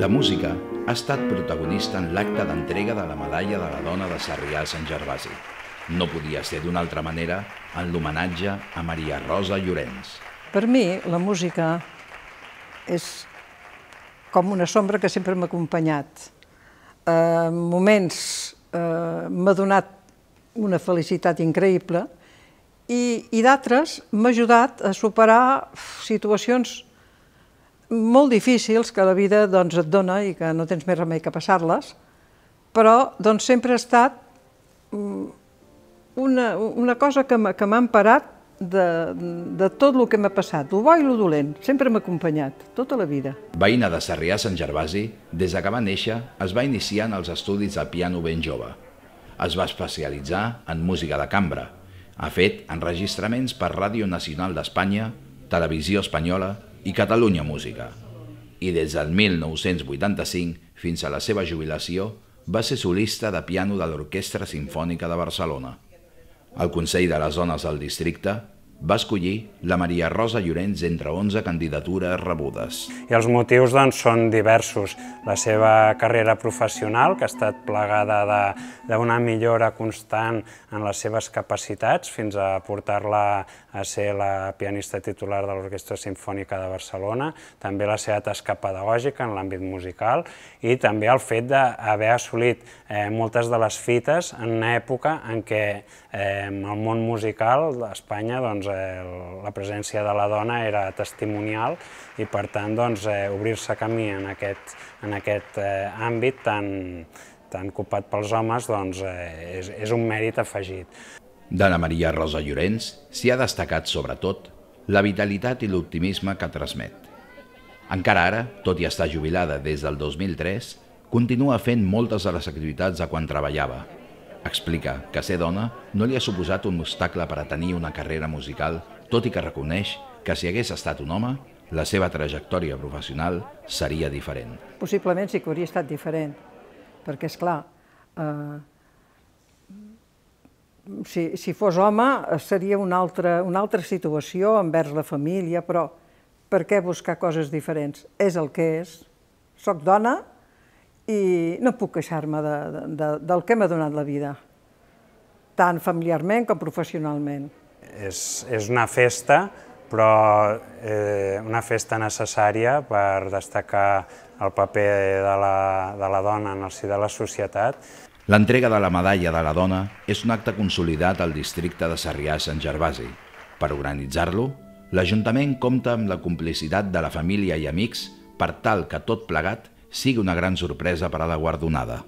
La música ha estat protagonista en l'acte d'entrega de la Medalla de la Dona de Sarrià a Sant Gervasi. No podia ser d'una altra manera en l'homenatge a Maria Rosa Llorenç. Per mi, la música és com una sombra que sempre m'ha acompanyat. Eh, en eh, moments eh, m'ha donat una felicitat increïble i, i d'altres m'ha ajudat a superar situacions molt difícils que la vida doncs, et dona i que no tens més remei que passar-les, però doncs, sempre ha estat mm, una, una cosa que m'ha emparat de, de tot el que m'ha passat, el bo i el dolent. Sempre m'ha acompanyat, tota la vida. Veïna de Sarrià Sant Gervasi, des que va néixer, es va iniciar en els estudis de piano ben jove. Es va especialitzar en música de cambra. Ha fet enregistraments per Ràdio Nacional d'Espanya, Televisió Espanyola, i Catalunya Música. I des del 1985 fins a la seva jubilació va ser solista de piano de l'Orquestra Simfònica de Barcelona. El Consell de les Dones del Districte va escollir la Maria Rosa Llorenç entre 11 candidatures rebudes. I els motius doncs, són diversos. La seva carrera professional, que ha estat plegada d'una millora constant en les seves capacitats, fins a portar-la a ser la pianista titular de l'Orquestra Simfònica de Barcelona, també la seva tasca pedagògica en l'àmbit musical i també el fet d'haver assolit eh, moltes de les fites en una època en què eh, el món musical d'Espanya doncs, Eh, la presència de la dona era testimonial i per tant doncs, eh, obrir-se camí en aquest, en aquest eh, àmbit tan, tan ocupat pels homes doncs, eh, és, és un mèrit afegit. D'Anna Maria Rosa Llorenç s'hi ha destacat sobretot la vitalitat i l'optimisme que transmet. Encara ara, tot i estar jubilada des del 2003, continua fent moltes de les activitats de quan treballava, Explica que ser dona no li ha suposat un obstacle per a tenir una carrera musical, tot i que reconeix que si hagués estat un home, la seva trajectòria professional seria diferent. Possiblement sí que hauria estat diferent, perquè, és clar, eh, si, si fos home eh, seria una altra, una altra situació envers la família, però per què buscar coses diferents? És el que és. Soc dona, i no puc queixar-me de, de, del que m'ha donat la vida, tant familiarment com professionalment. És, és una festa, però eh, una festa necessària per destacar el paper de la, de la dona en el si de la societat. L'entrega de la Medalla de la Dona és un acte consolidat al districte de Sarrià-Sant Gervasi. Per organitzar-lo, l'Ajuntament compta amb la complicitat de la família i amics per tal que tot plegat sigui una gran sorpresa per a la guardonada.